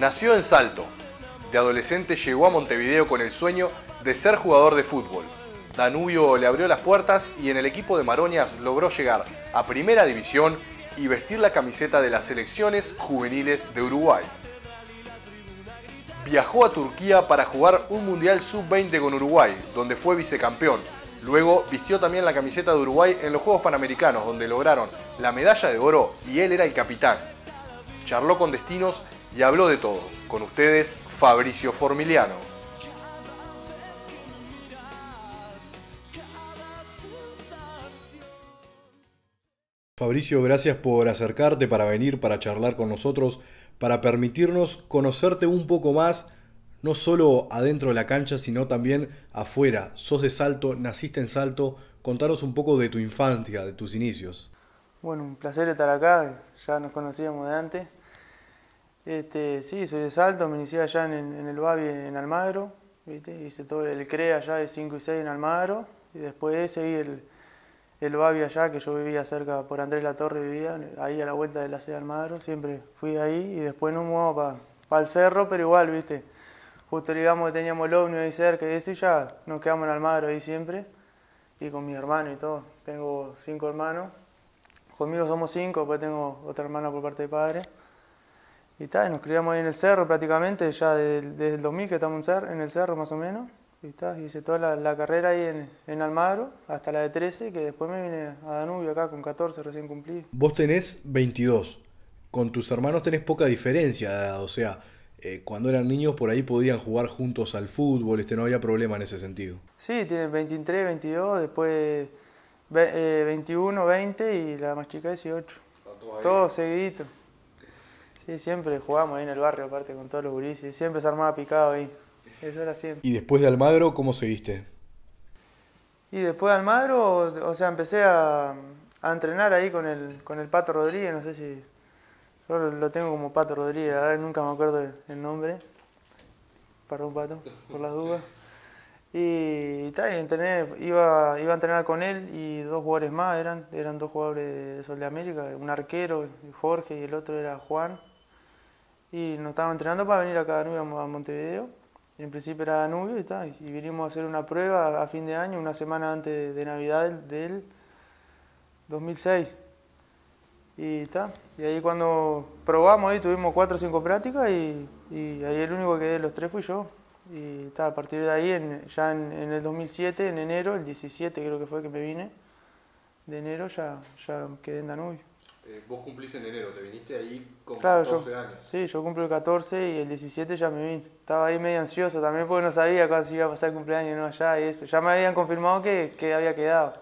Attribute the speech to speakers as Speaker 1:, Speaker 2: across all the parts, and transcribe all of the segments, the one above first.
Speaker 1: Nació en Salto. De adolescente llegó a Montevideo con el sueño de ser jugador de fútbol. Danubio le abrió las puertas y en el equipo de Maroñas logró llegar a Primera División y vestir la camiseta de las selecciones juveniles de Uruguay. Viajó a Turquía para jugar un Mundial Sub-20 con Uruguay, donde fue vicecampeón. Luego vistió también la camiseta de Uruguay en los Juegos Panamericanos, donde lograron la medalla de oro y él era el capitán. Charló con destinos y habló de todo. Con ustedes, Fabricio Formiliano. Fabricio, gracias por acercarte, para venir, para charlar con nosotros, para permitirnos conocerte un poco más, no solo adentro de la cancha, sino también afuera. Sos de Salto, naciste en Salto. Contanos un poco de tu infancia, de tus inicios.
Speaker 2: Bueno, un placer estar acá, ya nos conocíamos de antes este, sí, soy de Salto, me inicié allá en, el Babi en Almagro, ¿viste? hice todo el crea allá de 5 y 6 en Almagro, y después seguí el, el Babi allá, que yo vivía cerca, por Andrés La Torre vivía, ahí a la vuelta de la sede de Almagro, siempre fui ahí, y después nos mudamos para el cerro, pero igual, viste, justo digamos que teníamos el ovnio ahí cerca y eso, ya nos quedamos en Almagro ahí siempre, y con mi hermano y todo, tengo cinco hermanos, conmigo somos cinco, pues tengo otra hermana por parte de padre, y está, nos criamos ahí en el cerro prácticamente, ya desde, el 2000 que estamos en, el cerro más o menos. Y hice toda la, carrera ahí en, Almagro, hasta la de 13, que después me vine a Danubio acá con 14, recién cumplido.
Speaker 1: Vos tenés 22, con tus hermanos tenés poca diferencia de edad o sea, eh, cuando eran niños por ahí podían jugar juntos al fútbol, este, no había problema en ese sentido.
Speaker 2: Sí, tienen 23, 22, después 21, 20 eh, y la más chica 18. todo seguidito Sí, siempre jugábamos ahí en el barrio, aparte con todos los gurises. Siempre se armaba picado ahí. Eso era siempre.
Speaker 1: ¿Y después de Almagro, cómo seguiste?
Speaker 2: Y después de Almagro, o sea, empecé a, entrenar ahí con el, con el Pato Rodríguez, no sé si. Yo lo tengo como Pato Rodríguez, nunca me acuerdo el nombre. Perdón, Pato, por las dudas. Y, tal, entrené, iba, iba a entrenar con él y dos jugadores más eran, eran dos jugadores de Sol de América, un arquero, Jorge, y el otro era Juan, y nos estábamos entrenando para venir acá a Danubio, a Montevideo. En principio era Danubio y, y vinimos a hacer una prueba a fin de año, una semana antes de Navidad del, 2006. Y, está. y ahí cuando probamos, ahí tuvimos cuatro o cinco prácticas y, ahí el único que de los tres fui yo. Y está, a partir de ahí, ya en, el 2007, en enero, el 17 creo que fue que me vine, de enero ya, ya quedé en Danubio.
Speaker 1: Eh, vos cumplís en enero, te viniste ahí con 14 años.
Speaker 2: Sí, yo cumplo el 14 y el 17 ya me vine. Estaba ahí medio ansioso también porque no sabía cuándo se iba a pasar el cumpleaños no allá y eso. Ya me habían confirmado que, que había quedado.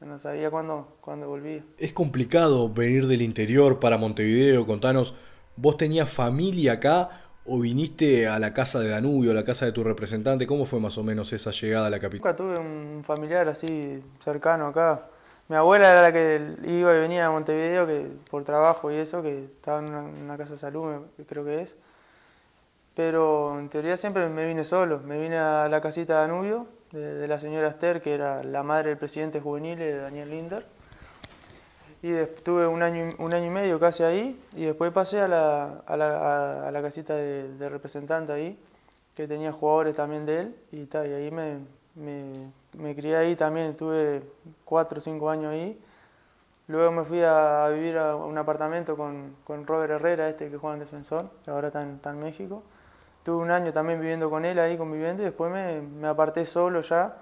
Speaker 2: No sabía cuándo, cuándo volvía.
Speaker 1: Es complicado venir del interior para Montevideo. Contanos, ¿vos tenías familia acá o viniste a la casa de Danubio, a la casa de tu representante? ¿Cómo fue más o menos esa llegada a la capital?
Speaker 2: Nunca tuve un familiar así cercano acá mi abuela era la que iba y venía a Montevideo que, por trabajo y eso, que estaba en una, casa de salud, creo que es. Pero en teoría siempre me vine solo. Me vine a la casita de Anubio, de la señora Esther, que era la madre del presidente juvenil de eh, Daniel Linder. Y estuve un año, un año y medio casi ahí y después pasé a la, a la, casita de, representante ahí, que tenía jugadores también de él y, y ahí me, me, crié ahí también, tuve 4 o 5 años ahí. Luego me fui a, vivir a un apartamento con, con Robert Herrera, este que juega en Defensor, que ahora está en, México. Tuve un año también viviendo con él ahí, conviviendo, y después me, aparté solo ya.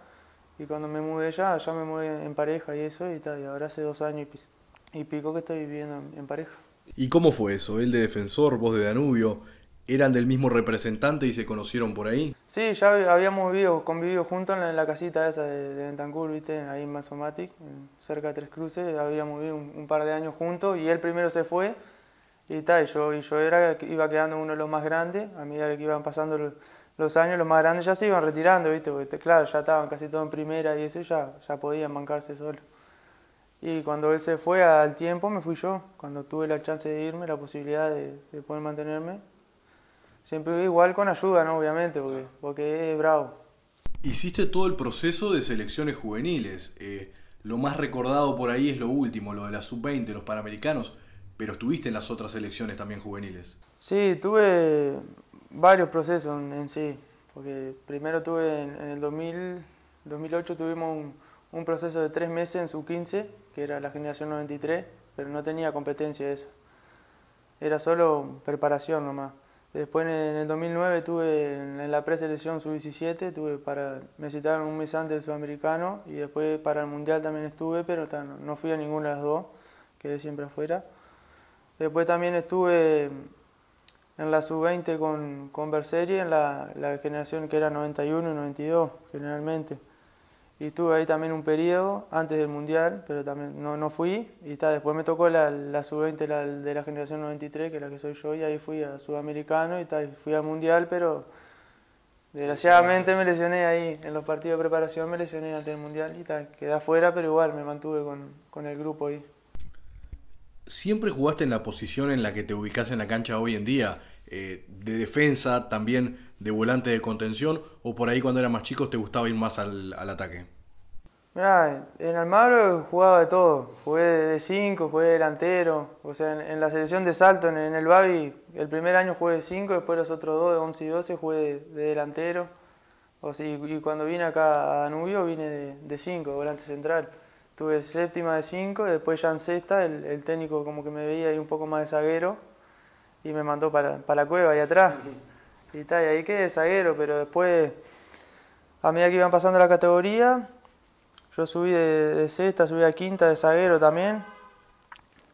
Speaker 2: Y cuando me mudé ya, ya me mudé en pareja y eso, y, tal, y ahora hace dos años y, pico que estoy viviendo en, en pareja.
Speaker 1: ¿Y cómo fue eso? Él de Defensor, vos de Danubio eran del mismo representante y se conocieron por ahí.
Speaker 2: Sí, ya habíamos vivido, convivido juntos en la casita esa de, de ahí en Masomatic, cerca de Tres Cruces, habíamos vivido un, par de años juntos y él primero se fue y tal, yo, y yo era, iba quedando uno de los más grandes, a medida que iban pasando los, años, los más grandes ya se iban retirando, porque claro, ya estaban casi todos en primera y eso ya, ya podían bancarse solo. Y cuando él se fue al tiempo me fui yo, cuando tuve la chance de irme, la posibilidad de, de poder mantenerme, Siempre igual con ayuda, ¿no? Obviamente, porque, porque es bravo.
Speaker 1: Hiciste todo el proceso de selecciones juveniles. Eh, lo más recordado por ahí es lo último, lo de la sub-20, los panamericanos, pero estuviste en las otras selecciones también juveniles.
Speaker 2: Sí, tuve varios procesos en, sí, porque primero tuve en, el 2008 tuvimos un, proceso de tres meses en sub-15, que era la generación 93, pero no tenía competencia eso. Era solo preparación nomás. Después en el 2009 estuve en la preselección sub-17, tuve para, me citaron un mes antes del sudamericano y después para el mundial también estuve, pero no fui a ninguna de las dos, quedé siempre afuera. Después también estuve en la sub-20 con, con en la, la, generación que era 91 y 92 generalmente y tuve ahí también un periodo antes del Mundial, pero también no, fui. Y está, después me tocó la, sub-20 la, de la generación 93, que es la que soy yo, y ahí fui a Sudamericano y, fui al Mundial, pero desgraciadamente me lesioné ahí. En los partidos de preparación me lesioné antes del Mundial y está, quedé afuera, pero igual me mantuve con, con el grupo ahí.
Speaker 1: Siempre jugaste en la posición en la que te ubicas en la cancha hoy en día, eh, de defensa, también de volante de contención, o por ahí cuando eras más chico te gustaba ir más al, ataque?
Speaker 2: Mirá, en Almagro jugaba de todo, jugué de 5, jugué de delantero, o sea, en, la selección de salto, en, el Babi, el primer año jugué de 5, después los otros dos, de 11 y 12, jugué de, delantero, o y, cuando vine acá a Danubio vine de 5, volante central, tuve séptima de 5, después ya en sexta el, el técnico como que me veía ahí un poco más de zaguero, y me mandó para, la cueva ahí atrás. Y, tal, y ahí quedé zaguero, pero después, a medida que iban pasando la categoría, yo subí de, sexta, subí a quinta de zaguero también.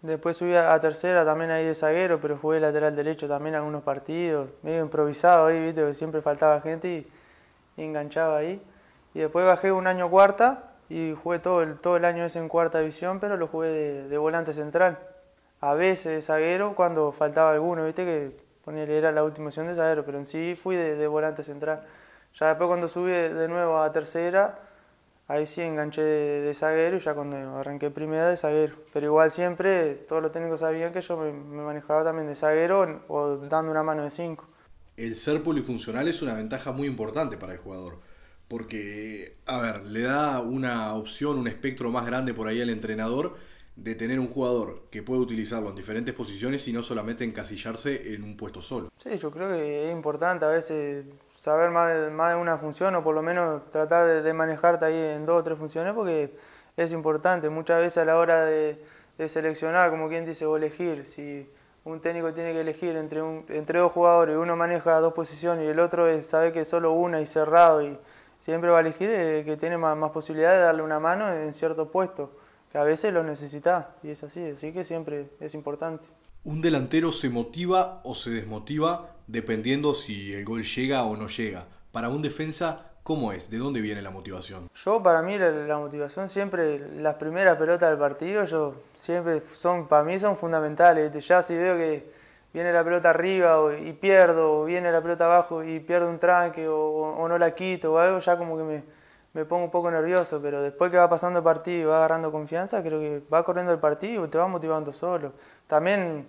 Speaker 2: Después subí a, tercera también ahí de zaguero, pero jugué lateral derecho también algunos partidos, medio improvisado ahí, viste, siempre faltaba gente y, enganchaba ahí. Y después bajé un año cuarta y jugué todo el, todo el año ese en cuarta división, pero lo jugué de volante central a veces de zaguero cuando faltaba alguno, viste que poner era la última opción de zaguero, pero en sí fui de, volante central. Ya después cuando subí de, nuevo a tercera, ahí sí enganché de, zaguero y ya cuando arranqué primera de zaguero. Pero igual siempre todos los técnicos sabían que yo me, manejaba también de zaguero o dando una mano de cinco.
Speaker 1: El ser polifuncional es una ventaja muy importante para el jugador porque, a ver, le da una opción, un espectro más grande por ahí al entrenador de tener un jugador que puede utilizarlo en diferentes posiciones y no solamente encasillarse en un puesto solo.
Speaker 2: Sí, yo creo que es importante a veces saber más de, más de una función o por lo menos tratar de, manejarte ahí en dos o tres funciones porque es importante. Muchas veces a la hora de, seleccionar, como quien dice, o elegir, si un técnico tiene que elegir entre, un, entre dos jugadores y uno maneja dos posiciones y el otro sabe que es solo una y cerrado y siempre va a elegir eh, que tiene más, más posibilidades de darle una mano en cierto puesto a veces lo necesita y es así, así que siempre es importante.
Speaker 1: ¿Un delantero se motiva o se desmotiva dependiendo si el gol llega o no llega? Para un defensa, ¿cómo es? ¿De dónde viene la motivación?
Speaker 2: Yo, para mí, la, motivación siempre, las primeras pelotas del partido, yo siempre son, para mí son fundamentales. Ya si veo que viene la pelota arriba y pierdo, o viene la pelota abajo y pierdo un tranque, o no la quito, o algo, ya como que me, me pongo un poco nervioso, pero después que va pasando el partido y va agarrando confianza, creo que va corriendo el partido y te va motivando solo. También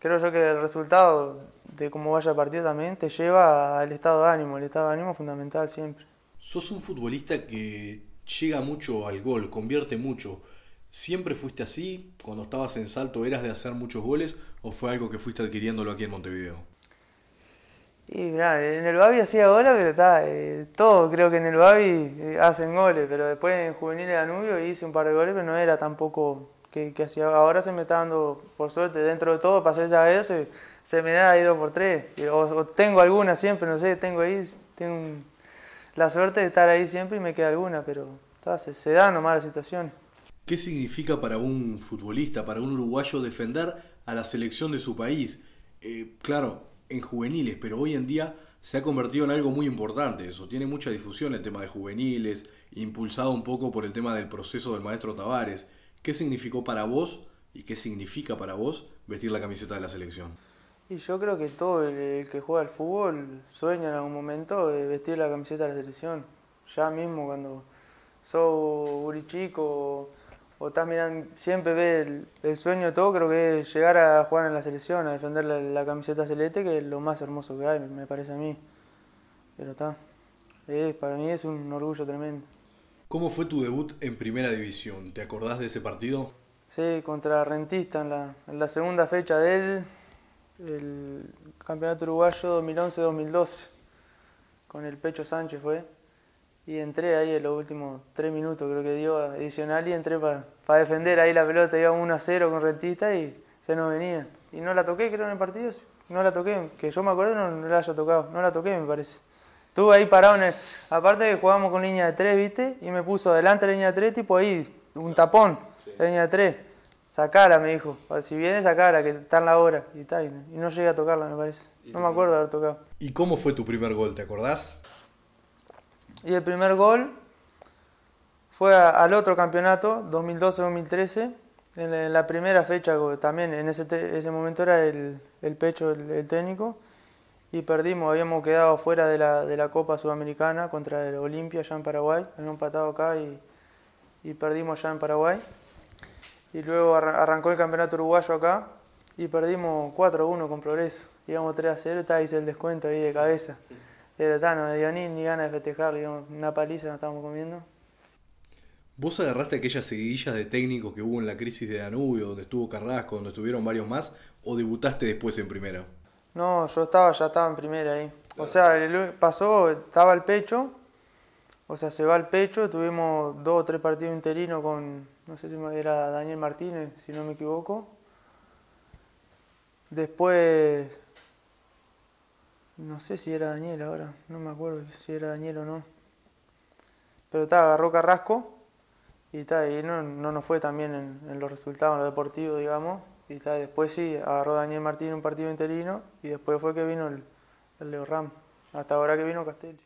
Speaker 2: creo yo que el resultado de cómo vaya el partido también te lleva al estado de ánimo, el estado de ánimo fundamental siempre.
Speaker 1: Sos un futbolista que llega mucho al gol, convierte mucho. ¿Siempre fuiste así? ¿Cuando estabas en salto eras de hacer muchos goles o fue algo que fuiste adquiriéndolo aquí en Montevideo?
Speaker 2: Y en el Babi hacía goles, pero está, eh, todo creo que en el Babi eh, hacen goles, pero después en Juvenil de Danubio hice un par de goles, pero no era tampoco que, hacía. Ahora se me está dando, por suerte, dentro de todo, pasé ya eso, se me da ahí ido por tres. Eh, o, tengo alguna siempre, no sé, tengo ahí, tengo la suerte de estar ahí siempre y me queda alguna, pero está, se, da nomás la situación.
Speaker 1: ¿Qué significa para un futbolista, para un uruguayo defender a la selección de su país? claro, en juveniles, pero hoy en día se ha convertido en algo muy importante eso. Tiene mucha difusión el tema de juveniles, impulsado un poco por el tema del proceso del maestro Tavares. ¿Qué significó para vos y qué significa para vos vestir la camiseta de la selección?
Speaker 2: Y yo creo que todo el, que juega al fútbol sueña en algún momento de vestir la camiseta de la selección. Ya mismo cuando un chico o estás mirando, siempre ve el, sueño de todo, creo que es llegar a jugar en la selección, a defender la, camiseta celeste, que es lo más hermoso que hay, me parece a mí. Pero está, para mí es un orgullo tremendo.
Speaker 1: ¿Cómo fue tu debut en Primera División? ¿Te acordás de ese partido?
Speaker 2: Sí, contra Rentista en la, segunda fecha del el Campeonato Uruguayo 2011-2012. Con el Pecho Sánchez fue y entré ahí en los últimos tres minutos, creo que dio adicional, y entré para defender ahí la pelota. Iba 1 a 0 con Rentista y se nos venía. Y no la toqué, creo, en el partido. No la toqué, que yo me acuerdo no, la haya tocado. No la toqué, me parece. Estuve ahí parado en Aparte que jugábamos con línea de tres, ¿viste? Y me puso adelante la línea de 3, tipo ahí, un tapón, la línea de 3. Sacala, me dijo. Si viene, sacala, que está en la hora. Y, y no llegué a tocarla, me parece. No me acuerdo de haber tocado.
Speaker 1: ¿Y cómo fue tu
Speaker 2: primer gol? ¿Te acordás? Y el primer gol fue al otro campeonato, 2012-2013, en, la, primera fecha, también en ese, momento era el, pecho el, técnico, y perdimos, habíamos quedado fuera de la, Copa Sudamericana contra el Olimpia ya en Paraguay, habíamos empatado acá y, perdimos ya en Paraguay. Y luego arrancó el campeonato uruguayo acá y perdimos 4-1 con Progreso, íbamos 3-0, está hice el descuento ahí de cabeza de verdad no me dio ni, ganas de festejar, digamos, una paliza nos estábamos comiendo.
Speaker 1: Vos agarraste aquellas seguidillas de técnicos que hubo en la crisis de Danubio, donde estuvo Carrasco, donde estuvieron varios más, o debutaste después en primera?
Speaker 2: No, yo estaba, ya estaba en primera ahí. O sea, pasó, estaba al pecho, o sea, se va al pecho, tuvimos dos o tres partidos interinos con, no sé si era Daniel Martínez, si no me equivoco. Después no sé si era Daniel ahora, no me acuerdo si era Daniel o no. Pero está, agarró Carrasco y, y no, nos fue también en, en, los resultados, en lo deportivo, digamos. Y después sí, agarró Daniel Martín un partido interino y después fue que vino el, Leo Ram. Hasta ahora que vino Castelli.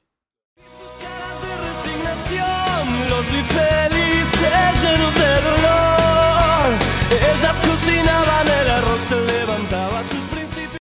Speaker 1: cocinaban el arroz, levantaba